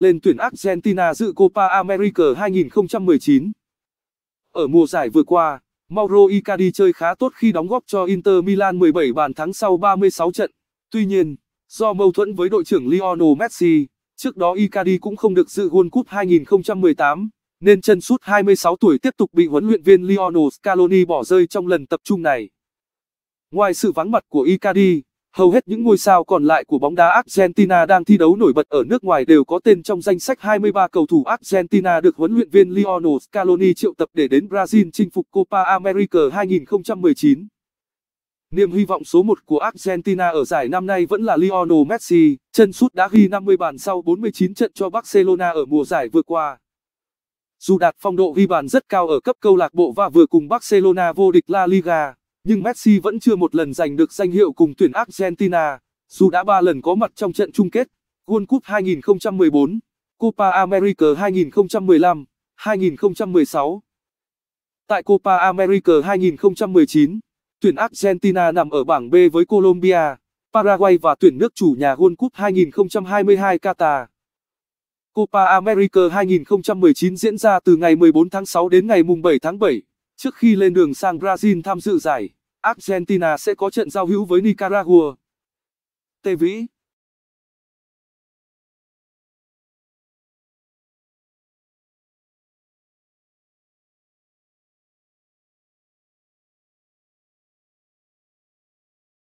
lên tuyển Argentina dự Copa America 2019. Ở mùa giải vừa qua, Mauro Icardi chơi khá tốt khi đóng góp cho Inter Milan 17 bàn thắng sau 36 trận. Tuy nhiên, do mâu thuẫn với đội trưởng Lionel Messi, trước đó Icardi cũng không được dự World Cup 2018, nên chân sút 26 tuổi tiếp tục bị huấn luyện viên Lionel Scaloni bỏ rơi trong lần tập trung này. Ngoài sự vắng mặt của Icardi, Hầu hết những ngôi sao còn lại của bóng đá Argentina đang thi đấu nổi bật ở nước ngoài đều có tên trong danh sách 23 cầu thủ Argentina được huấn luyện viên Lionel Scaloni triệu tập để đến Brazil chinh phục Copa America 2019. Niềm hy vọng số 1 của Argentina ở giải năm nay vẫn là Lionel Messi, chân sút đã ghi 50 bàn sau 49 trận cho Barcelona ở mùa giải vừa qua. Dù đạt phong độ ghi bàn rất cao ở cấp câu lạc bộ và vừa cùng Barcelona vô địch La Liga, nhưng Messi vẫn chưa một lần giành được danh hiệu cùng tuyển Argentina, dù đã ba lần có mặt trong trận chung kết World Cup 2014, Copa America 2015, 2016. Tại Copa America 2019, tuyển Argentina nằm ở bảng B với Colombia, Paraguay và tuyển nước chủ nhà World Cup 2022 Qatar. Copa America 2019 diễn ra từ ngày 14 tháng 6 đến ngày 7 tháng 7. Trước khi lên đường sang Brazil tham dự giải, Argentina sẽ có trận giao hữu với Nicaragua. Tê Vĩ